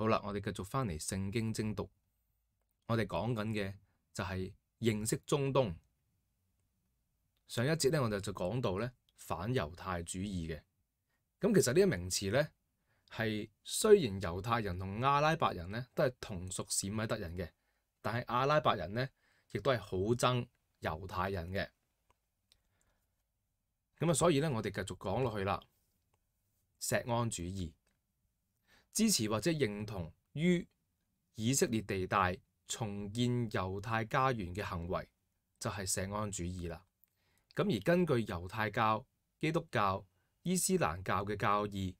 好啦，我哋继续翻嚟圣经精读。我哋讲紧嘅就系认识中东。上一节咧，我哋就讲到咧反犹太主义嘅。咁其实呢个名词咧，系虽然犹太人同阿拉伯人咧都系同属闪米德人嘅，但系阿拉伯人咧亦都系好憎犹太人嘅。咁啊，所以咧我哋继续讲落去啦，锡安主义。支持或者認同於以色列地帶重建猶太家園嘅行為，就係社安主義啦。咁而根據猶太教、基督教、伊斯蘭教嘅教義，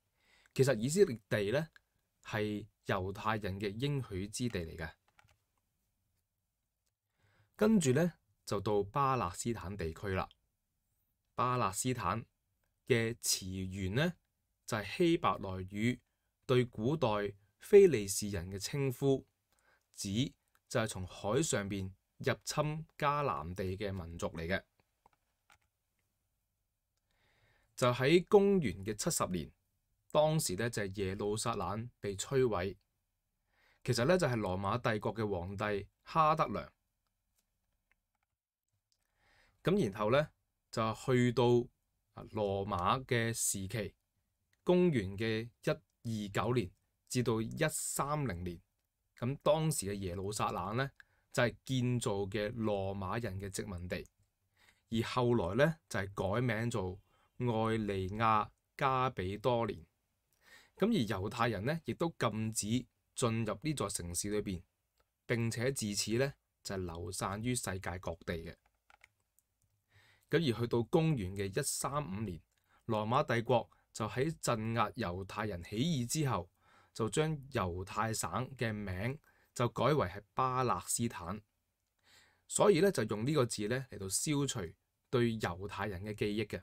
其實以色列地呢係猶太人嘅應許之地嚟嘅。跟住呢，就到巴勒斯坦地區啦。巴勒斯坦嘅詞源呢，就係希伯来語。對古代非利士人嘅稱呼，指就係從海上边入侵迦南地嘅民族嚟嘅。就喺公元嘅七十年，當時咧就係耶路撒冷被摧毀，其實咧就係羅馬帝國嘅皇帝哈德良。咁然後咧就去到罗羅馬嘅時期，公元嘅一。二九年至到一三零年，咁當時嘅耶路撒冷呢，就係建造嘅羅馬人嘅殖民地，而後來呢，就係改名做愛利亞加比多年，咁而猶太人呢，亦都禁止進入呢座城市裏邊，並且自此呢，就流散於世界各地嘅，咁而去到公元嘅一三五年，羅馬帝國。就喺鎮壓猶太人起義之後，就將猶太省嘅名就改為係巴勒斯坦，所以咧就用呢個字咧嚟到消除對猶太人嘅記憶嘅。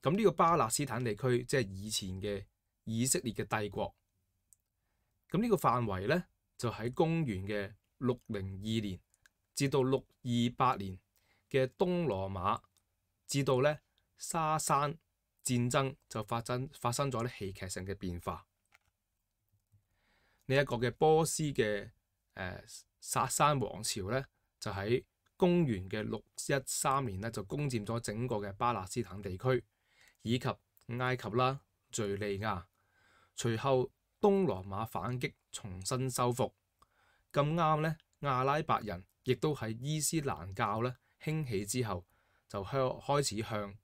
咁呢個巴勒斯坦地區即係以前嘅以色列嘅帝國，咁呢個範圍咧就喺公元嘅六零二年至到六二八年嘅東羅馬，至到咧。沙山戰爭就發生發生咗啲戲劇性嘅變化。呢一個嘅波斯嘅誒沙山王朝咧，就喺公元嘅六一三年咧，就攻佔咗整個嘅巴勒斯坦地區以及埃及啦、敍利亞。隨後東羅馬反擊，重新收復。咁啱咧，阿拉伯人亦都喺伊斯蘭教咧興起之後，就向開始向。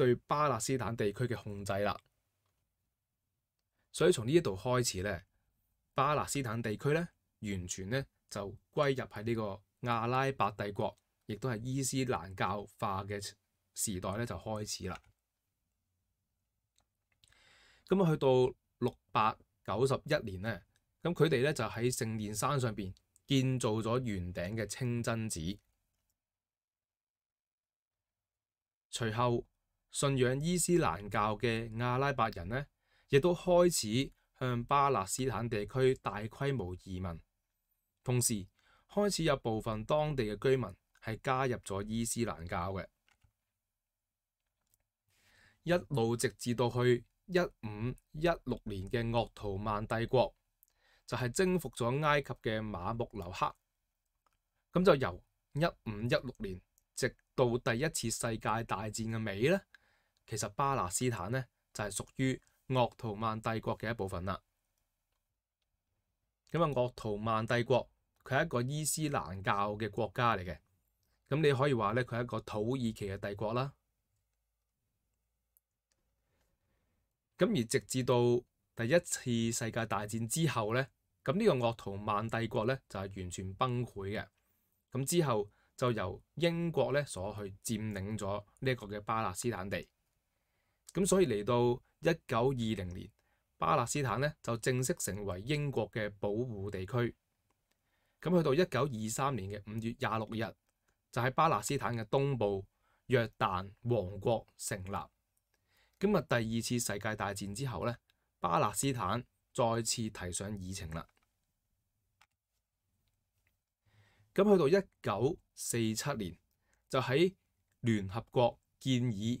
對巴勒斯坦地區嘅控制啦，所以從呢一度開始咧，巴勒斯坦地區咧完全咧就歸入喺呢個阿拉伯帝國，亦都係伊斯蘭教化嘅時代咧就開始啦。咁啊，去到六百九十一年咧，咁佢哋咧就喺聖殿山上邊建造咗圓頂嘅清真寺，隨後。信仰伊斯兰教嘅阿拉伯人呢，亦都开始向巴勒斯坦地区大规模移民，同时开始有部分当地嘅居民系加入咗伊斯兰教嘅。一路直至到去一五一六年嘅鄂图曼帝国，就系征服咗埃及嘅马木留克。咁就由一五一六年直到第一次世界大战嘅尾呢？其實巴勒斯坦呢就係屬於鄂圖曼帝國嘅一部分啦。咁啊，鄂圖曼帝國佢係一個伊斯蘭教嘅國家嚟嘅，咁你可以話咧佢係一個土耳其嘅帝國啦。咁而直至到第一次世界大戰之後咧，咁呢個鄂圖曼帝國咧就係完全崩潰嘅。咁之後就由英國咧所去佔領咗呢一個嘅巴勒斯坦地。咁所以嚟到一九二零年，巴勒斯坦咧就正式成為英國嘅保護地區。咁去到一九二三年嘅五月廿六日，就喺巴勒斯坦嘅東部約旦王國成立。咁日第二次世界大戰之後咧，巴勒斯坦再次提上議程啦。咁去到一九四七年，就喺聯合國建議。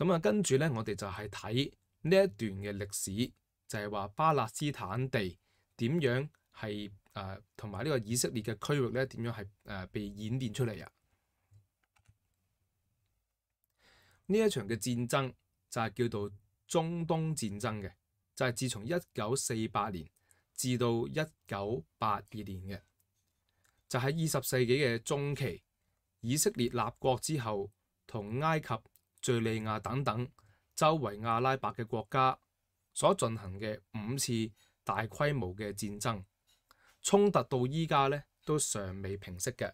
咁啊，跟住咧，我哋就係睇呢一段嘅歷史，就係話巴勒斯坦地點樣係誒同埋呢個以色列嘅區域咧點樣係誒被演變出嚟啊！呢一場嘅戰爭就係叫做中東戰爭嘅，就係自從一九四八年至到一九八二年嘅，就喺二十世紀嘅中期，以色列立國之後同埃及。叙利亚等等周围阿拉伯嘅国家所进行嘅五次大规模嘅战争，冲突到依家咧都尚未平息嘅。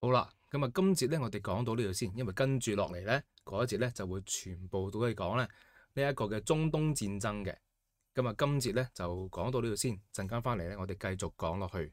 好啦，咁啊今节咧我哋讲到呢度先，因为跟住落嚟咧嗰一节咧就会全部都去讲咧呢一个嘅中东战争嘅。咁啊今节咧就讲到呢度先，阵间翻嚟咧我哋继续讲落去。